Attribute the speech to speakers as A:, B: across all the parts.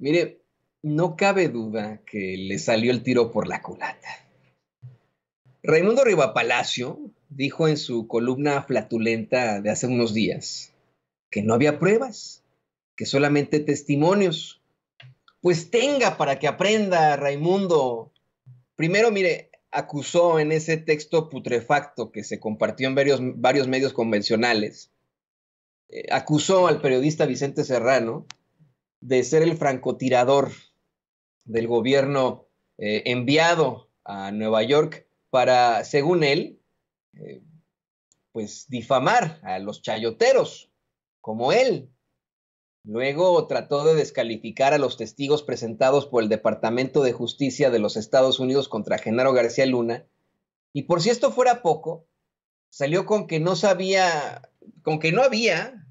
A: Mire, no cabe duda que le salió el tiro por la culata. Raimundo Palacio dijo en su columna flatulenta de hace unos días que no había pruebas, que solamente testimonios. Pues tenga para que aprenda, Raimundo. Primero, mire, acusó en ese texto putrefacto que se compartió en varios, medios convencionales, eh, acusó al periodista Vicente Serrano de ser el francotirador del gobierno eh, enviado a Nueva York para, según él, eh, pues difamar a los chayoteros, como él. Luego trató de descalificar a los testigos presentados por el Departamento de Justicia de los Estados Unidos contra Genaro García Luna. Y por si esto fuera poco, salió con que no sabía, con que no había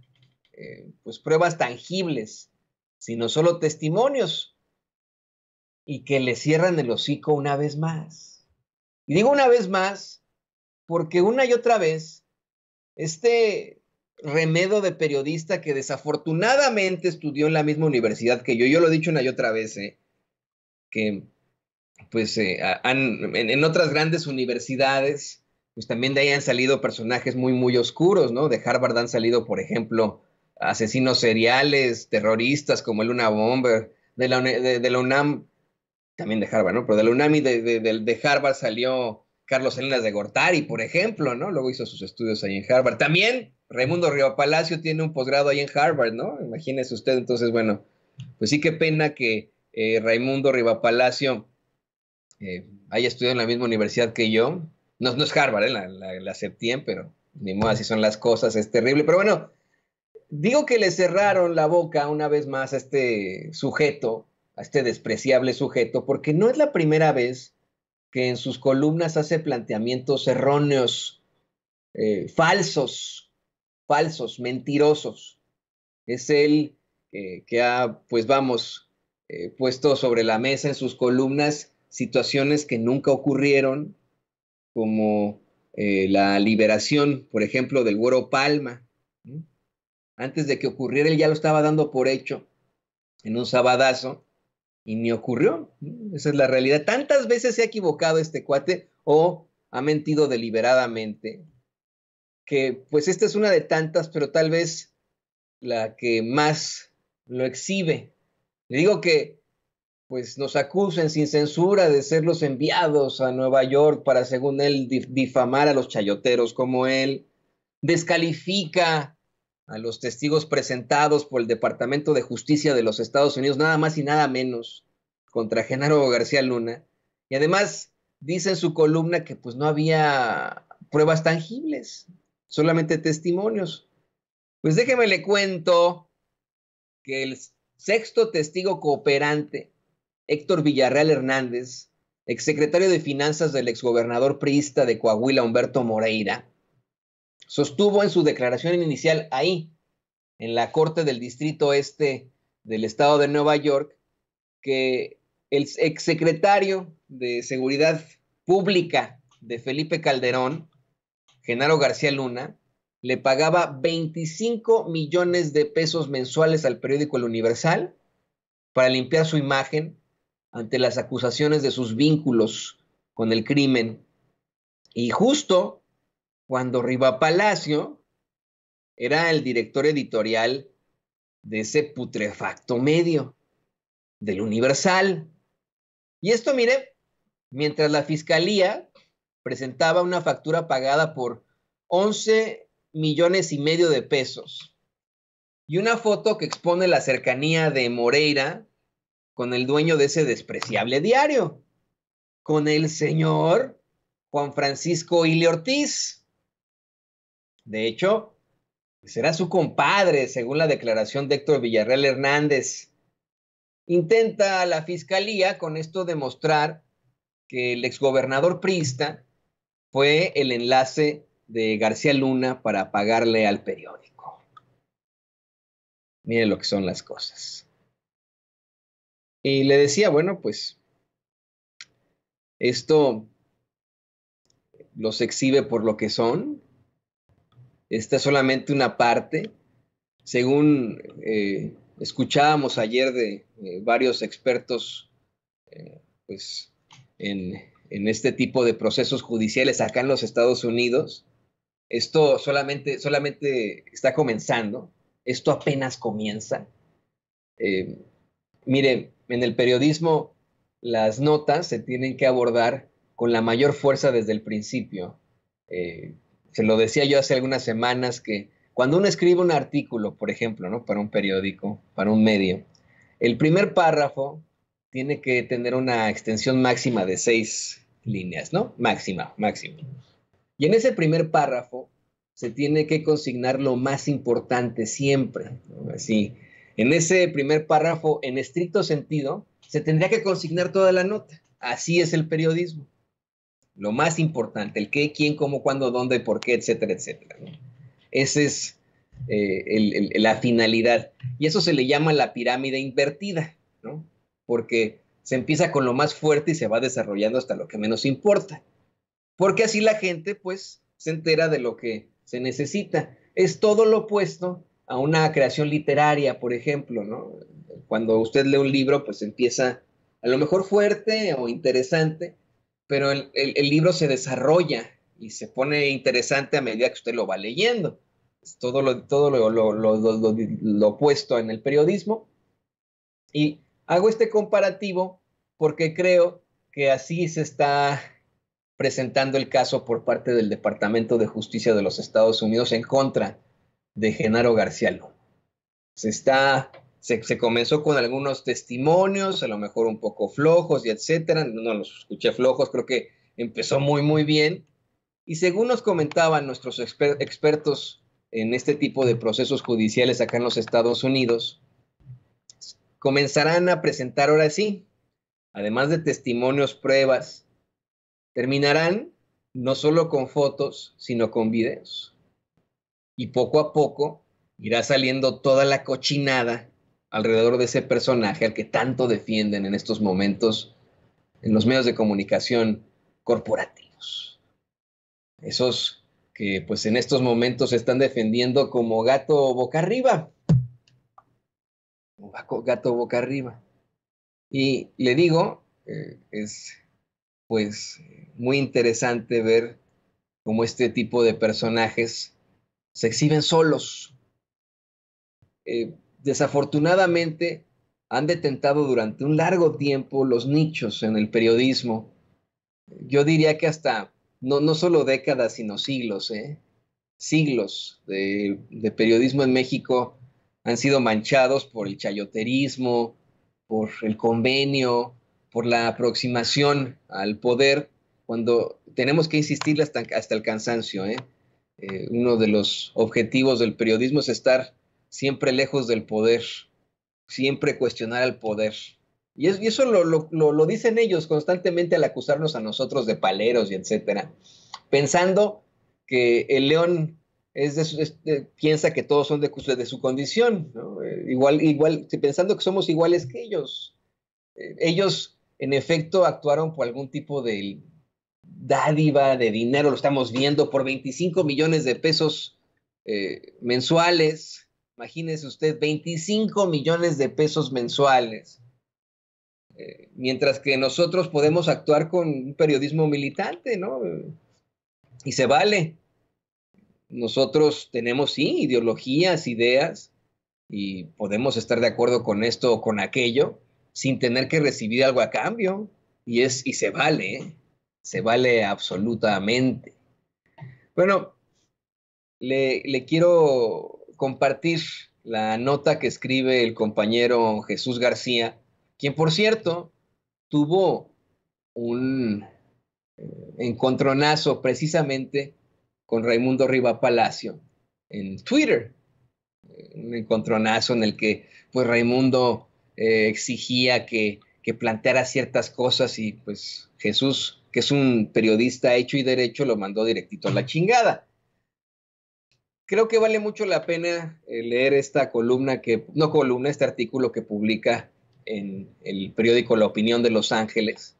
A: eh, pues pruebas tangibles sino solo testimonios y que le cierran el hocico una vez más. Y digo una vez más porque una y otra vez este remedo de periodista que desafortunadamente estudió en la misma universidad que yo, yo lo he dicho una y otra vez, eh, que pues eh, en, en, otras grandes universidades, pues también de ahí han salido personajes muy, muy oscuros, ¿no? De Harvard han salido, por ejemplo, asesinos seriales, terroristas como el Una Bomber, de la, de, la UNAM, también de Harvard, ¿no? Pero de la UNAM y de, de Harvard salió Carlos Salinas de Gortari, por ejemplo, ¿no? Luego hizo sus estudios ahí en Harvard. También Raimundo Río Palacio tiene un posgrado ahí en Harvard, ¿no? Imagínese usted, entonces, bueno, pues sí, qué pena que eh, Raimundo Riva Palacio eh, haya estudiado en la misma universidad que yo. No, no es Harvard, ¿eh? la, la, pero ni modo, así son las cosas, es terrible. Pero bueno, digo que le cerraron la boca una vez más a este sujeto, a este despreciable sujeto, porque no es la primera vez que en sus columnas hace planteamientos erróneos, eh, falsos, falsos, mentirosos. Es él eh, que ha, pues vamos, eh, puesto sobre la mesa en sus columnas situaciones que nunca ocurrieron, como la liberación, por ejemplo, del Güero Palma, antes de que ocurriera, él ya lo estaba dando por hecho en un sabadazo y ni ocurrió. Esa es la realidad. Tantas veces se ha equivocado este cuate o ha mentido deliberadamente que pues esta es una de tantas, pero tal vez la que más lo exhibe. Le digo que pues nos acusen sin censura de ser los enviados a Nueva York para, según él, difamar a los chayoteros como él. Descalifica a los testigos presentados por el Departamento de Justicia de los Estados Unidos, nada más y nada menos, contra Genaro García Luna. Y además dice en su columna que pues no había pruebas tangibles, solamente testimonios. Pues déjeme le cuento que el sexto testigo cooperante, Héctor Villarreal Hernández, exsecretario de Finanzas del exgobernador priista de Coahuila, Humberto Moreira, sostuvo en su declaración inicial ahí, en la Corte del Distrito Este del Estado de Nueva York, que el exsecretario de Seguridad Pública de Felipe Calderón, Genaro García Luna, le pagaba 25 millones de pesos mensuales al periódico El Universal para limpiar su imagen ante las acusaciones de sus vínculos con el crimen. Y justo cuando Riva Palacio era el director editorial de ese putrefacto medio, del Universal. Y esto, mire, mientras la fiscalía presentaba una factura pagada por 11 millones y medio de pesos y una foto que expone la cercanía de Moreira con el dueño de ese despreciable diario, con el señor Juan Francisco Ili Ortiz de hecho, será su compadre, según la declaración de Héctor Villarreal Hernández. Intenta la fiscalía con esto demostrar que el exgobernador Prista fue el enlace de García Luna para pagarle al periódico. Miren lo que son las cosas. Y le decía, bueno, pues esto los exhibe por lo que son, esta es solamente una parte. Según eh, escuchábamos ayer de eh, varios expertos eh, pues, en, este tipo de procesos judiciales acá en los Estados Unidos, esto solamente, solamente está comenzando, esto apenas comienza. miren, en el periodismo las notas se tienen que abordar con la mayor fuerza desde el principio se lo decía yo hace algunas semanas que cuando uno escribe un artículo, por ejemplo, ¿no? para un periódico, para un medio, el primer párrafo tiene que tener una extensión máxima de seis líneas, ¿no? Máxima, máximo. Y en ese primer párrafo se tiene que consignar lo más importante siempre. Así, en ese primer párrafo, en estricto sentido, se tendría que consignar toda la nota. Así es el periodismo lo más importante, el qué, quién, cómo, cuándo, dónde, por qué, etcétera, etcétera. Esa es eh, la finalidad. Y eso se le llama la pirámide invertida, ¿no? Porque se empieza con lo más fuerte y se va desarrollando hasta lo que menos importa. Porque así la gente, pues, se entera de lo que se necesita. Es todo lo opuesto a una creación literaria, por ejemplo, ¿no? Cuando usted lee un libro, pues empieza a lo mejor fuerte o interesante, pero el, el, libro se desarrolla y se pone interesante a medida que usted lo va leyendo. todo lo, todo lo, lo, lo, puesto en el periodismo. Y hago este comparativo porque creo que así se está presentando el caso por parte del Departamento de Justicia de los Estados Unidos en contra de Genaro García Luna. Se está se, comenzó con algunos testimonios, a lo mejor un poco flojos y etcétera. No los escuché flojos, creo que empezó muy, muy bien. Y según nos comentaban nuestros expertos en este tipo de procesos judiciales acá en los Estados Unidos, comenzarán a presentar ahora sí, además de testimonios, pruebas, terminarán no solo con fotos, sino con videos. Y poco a poco irá saliendo toda la cochinada alrededor de ese personaje al que tanto defienden en estos momentos en los medios de comunicación corporativos. Esos que pues en estos momentos se están defendiendo como gato boca arriba. Como gato boca arriba. Y le digo, eh, es pues muy interesante ver cómo este tipo de personajes se exhiben solos. Eh, desafortunadamente han detentado durante un largo tiempo los nichos en el periodismo. Yo diría que hasta no, solo décadas, sino siglos, ¿eh? siglos de, periodismo en México han sido manchados por el chayoterismo, por el convenio, por la aproximación al poder, cuando tenemos que insistir hasta, el cansancio. ¿eh? Eh, uno de los objetivos del periodismo es estar siempre lejos del poder, siempre cuestionar al poder. Y, eso lo, dicen ellos constantemente al acusarnos a nosotros de paleros y etcétera, pensando que el león es, de piensa que todos son de, de su condición, eh, igual, pensando que somos iguales que ellos. Eh, ellos, en efecto, actuaron por algún tipo de dádiva de dinero, lo estamos viendo, por 25 millones de pesos eh, mensuales Imagínese usted 25 millones de pesos mensuales. Eh, mientras que nosotros podemos actuar con un periodismo militante, ¿no? Y se vale. Nosotros tenemos, sí, ideologías, ideas, y podemos estar de acuerdo con esto o con aquello sin tener que recibir algo a cambio. Y, es, y se vale, ¿eh? se vale absolutamente. Bueno, le quiero compartir la nota que escribe el compañero Jesús García, quien por cierto tuvo un eh, encontronazo precisamente con Raimundo Riva Palacio en Twitter. Un encontronazo en el que pues Raimundo eh, exigía que, que planteara ciertas cosas y pues Jesús, que es un periodista hecho y derecho, lo mandó directito a la chingada creo que vale mucho la pena eh, leer esta columna que, no columna, este artículo que publica en el periódico La Opinión de Los Ángeles,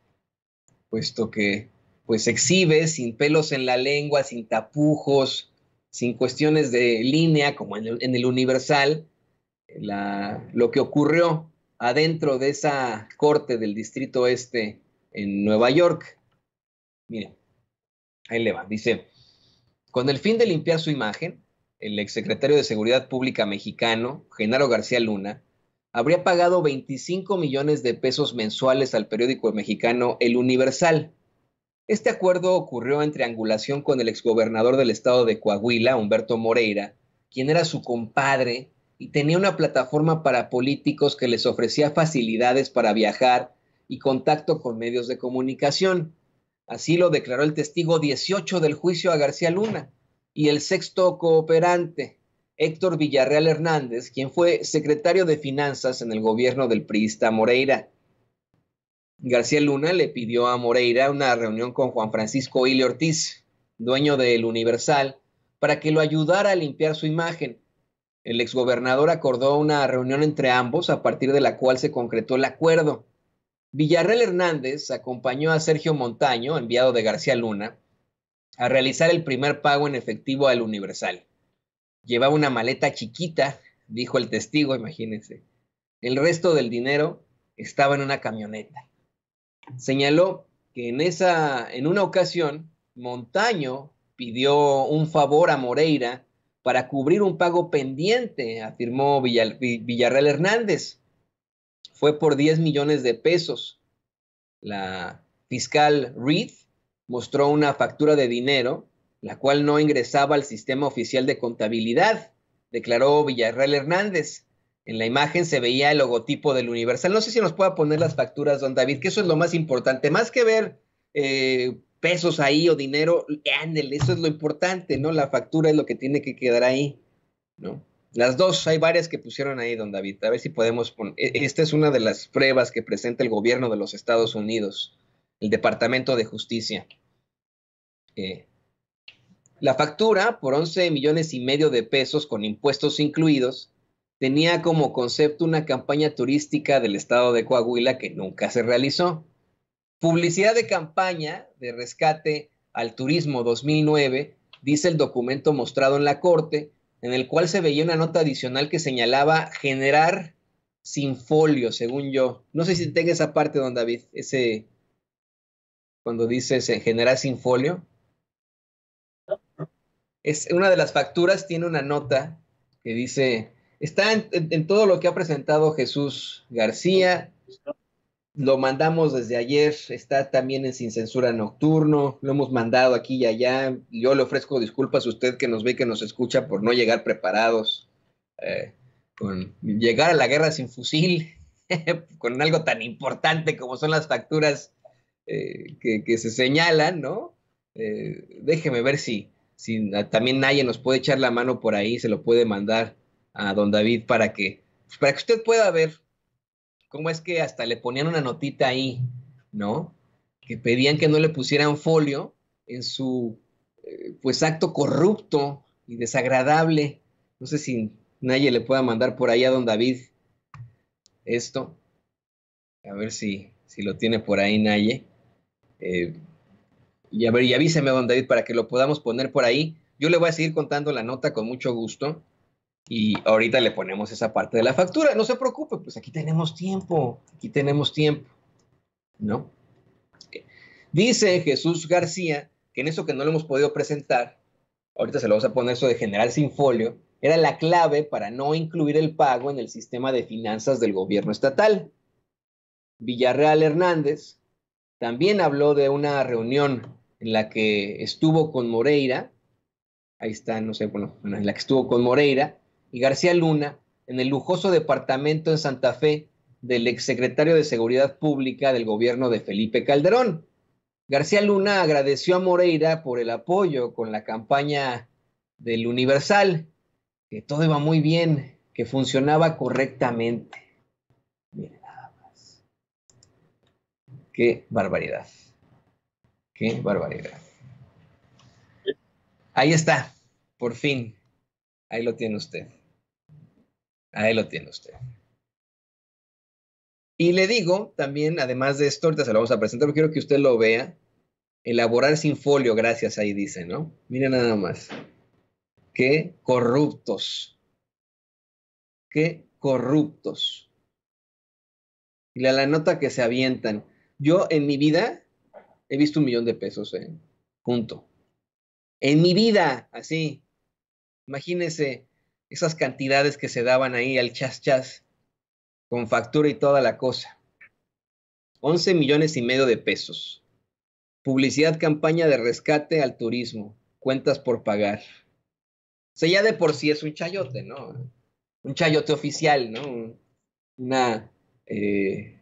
A: puesto que pues exhibe sin pelos en la lengua, sin tapujos, sin cuestiones de línea como en el, Universal, lo que ocurrió adentro de esa corte del Distrito Este en Nueva York. Miren, ahí le va, dice, con el fin de limpiar su imagen, el exsecretario de Seguridad Pública mexicano, Genaro García Luna, habría pagado 25 millones de pesos mensuales al periódico mexicano El Universal. Este acuerdo ocurrió en triangulación con el exgobernador del estado de Coahuila, Humberto Moreira, quien era su compadre y tenía una plataforma para políticos que les ofrecía facilidades para viajar y contacto con medios de comunicación. Así lo declaró el testigo 18 del juicio a García Luna y el sexto cooperante, Héctor Villarreal Hernández, quien fue secretario de Finanzas en el gobierno del priista Moreira. García Luna le pidió a Moreira una reunión con Juan Francisco Ile Ortiz, dueño del Universal, para que lo ayudara a limpiar su imagen. El exgobernador acordó una reunión entre ambos a partir de la cual se concretó el acuerdo. Villarreal Hernández acompañó a Sergio Montaño, enviado de García Luna, a realizar el primer pago en efectivo al Universal. Llevaba una maleta chiquita, dijo el testigo, imagínense. El resto del dinero estaba en una camioneta. Señaló que en, esa, en una ocasión Montaño pidió un favor a Moreira para cubrir un pago pendiente, afirmó Villarreal Hernández. Fue por 10 millones de pesos. La fiscal Reed mostró una factura de dinero, la cual no ingresaba al sistema oficial de contabilidad, declaró Villarreal Hernández. En la imagen se veía el logotipo del Universal. No sé si nos pueda poner las facturas, don David, que eso es lo más importante. Más que ver eh, pesos ahí o dinero, ándale, eso es lo importante, ¿no? La factura es lo que tiene que quedar ahí, ¿no? Las dos, hay varias que pusieron ahí, don David. A ver si podemos poner. Esta es una de las pruebas que presenta el gobierno de los Estados Unidos el Departamento de Justicia. Eh, la factura por 11 millones y medio de pesos con impuestos incluidos tenía como concepto una campaña turística del estado de Coahuila que nunca se realizó. Publicidad de campaña de rescate al turismo 2009, dice el documento mostrado en la corte, en el cual se veía una nota adicional que señalaba generar sin folio, según yo. No sé si tenga esa parte, don David, ese, cuando dice se general sin folio. Es una de las facturas tiene una nota que dice, está en, todo lo que ha presentado Jesús García, lo mandamos desde ayer, está también en Sin Censura Nocturno, lo hemos mandado aquí y allá. Yo le ofrezco disculpas a usted que nos ve y que nos escucha por no llegar preparados, eh, con llegar a la guerra sin fusil, con algo tan importante como son las facturas eh, que, se señalan, ¿no? Eh, déjeme ver si, si también nadie nos puede echar la mano por ahí, se lo puede mandar a don David para que, pues, para que usted pueda ver cómo es que hasta le ponían una notita ahí, ¿no? Que pedían que no le pusieran folio en su eh, pues acto corrupto y desagradable. No sé si nadie le pueda mandar por ahí a don David esto. A ver si, si lo tiene por ahí Naye. Eh, y ver, y avíseme, don David, para que lo podamos poner por ahí. Yo le voy a seguir contando la nota con mucho gusto y ahorita le ponemos esa parte de la factura. No se preocupe, pues aquí tenemos tiempo, aquí tenemos tiempo, ¿no? Dice Jesús García que en eso que no lo hemos podido presentar, ahorita se lo vamos a poner eso de general sin folio, era la clave para no incluir el pago en el sistema de finanzas del gobierno estatal. Villarreal Hernández también habló de una reunión en la que estuvo con Moreira, ahí está, no sé, bueno, en la que estuvo con Moreira y García Luna en el lujoso departamento en Santa Fe del exsecretario de Seguridad Pública del gobierno de Felipe Calderón. García Luna agradeció a Moreira por el apoyo con la campaña del Universal, que todo iba muy bien, que funcionaba correctamente. Qué barbaridad. Qué barbaridad. Ahí está, por fin. Ahí lo tiene usted. Ahí lo tiene usted. Y le digo también, además de esto, ahorita se lo vamos a presentar, quiero que usted lo vea. Elaborar sin folio, gracias, ahí dice, ¿no? Mira nada más. Qué corruptos. Qué corruptos. Y la, la nota que se avientan. Yo en mi vida he visto un millón de pesos, ¿eh? Punto. En mi vida, así. Imagínense esas cantidades que se daban ahí al chas chas, con factura y toda la cosa. Once millones y medio de pesos. Publicidad, campaña de rescate al turismo, cuentas por pagar. O sea, ya de por sí es un chayote, ¿no? Un chayote oficial, ¿no? Una, eh,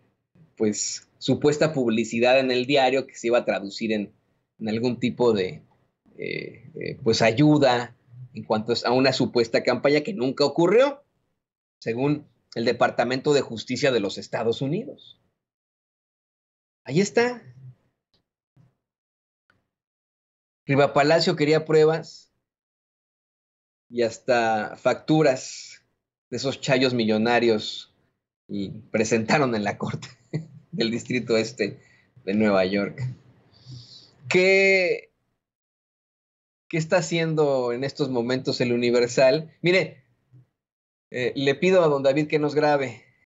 A: pues, supuesta publicidad en el diario que se iba a traducir en, algún tipo de eh, eh, pues ayuda en cuanto a una supuesta campaña que nunca ocurrió, según el Departamento de Justicia de los Estados Unidos. Ahí está. Riva Palacio quería pruebas y hasta facturas de esos chayos millonarios y presentaron en la corte. del distrito este de Nueva York. ¿Qué, está haciendo en estos momentos el Universal? Mire, eh, le pido a don David que nos grabe